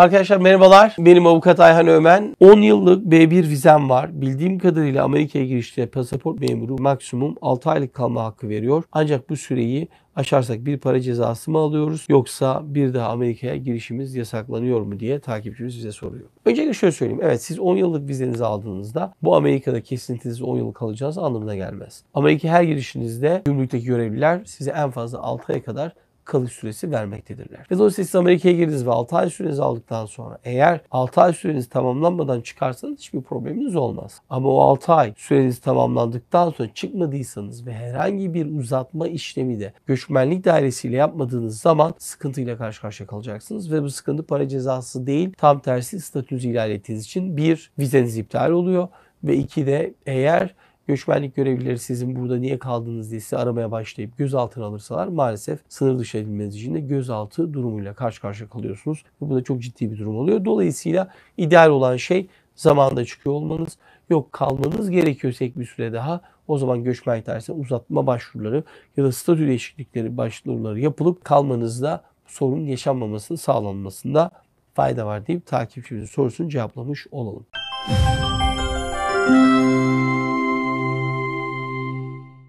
Arkadaşlar merhabalar. Benim avukat Ayhan Ömen. 10 yıllık B1 vizem var. Bildiğim kadarıyla Amerika'ya girişte pasaport memuru maksimum 6 aylık kalma hakkı veriyor. Ancak bu süreyi aşarsak bir para cezası mı alıyoruz yoksa bir daha Amerika'ya girişimiz yasaklanıyor mu diye takipçimiz bize soruyor. Öncelikle şöyle söyleyeyim. Evet siz 10 yıllık vizenizi aldığınızda bu Amerika'da kesintisiz 10 yıl kalacağınız anlamına gelmez. Amerika her girişinizde gümrükteki görevliler size en fazla 6 aya kadar kalış süresi vermektedirler. Ve dolayısıyla siz Amerika'ya girdiniz ve 6 ay sürenizi aldıktan sonra eğer 6 ay süreniz tamamlanmadan çıkarsanız hiçbir probleminiz olmaz. Ama o 6 ay süreniz tamamlandıktan sonra çıkmadıysanız ve herhangi bir uzatma işlemi de göçmenlik dairesiyle yapmadığınız zaman sıkıntıyla karşı karşıya kalacaksınız ve bu sıkıntı para cezası değil tam tersi statünüzü ihlal için bir vizeniz iptal oluyor ve iki de eğer göçmenlik görevlileri sizin burada niye kaldınız diye sizi aramaya başlayıp gözaltına alırsalar maalesef sınır dışı edilmeniz için de gözaltı durumuyla karşı karşıya kalıyorsunuz. Bu da çok ciddi bir durum oluyor. Dolayısıyla ideal olan şey zamanda çıkıyor olmanız. Yok kalmanız gerekiyorsa bir süre daha o zaman göçmenlik dairesine uzatma başvuruları ya da statü değişiklikleri başvuruları yapılıp kalmanızda sorun yaşanmamasını sağlanmasında fayda var deyip takipçimizin sorusunu cevaplamış olalım. Müzik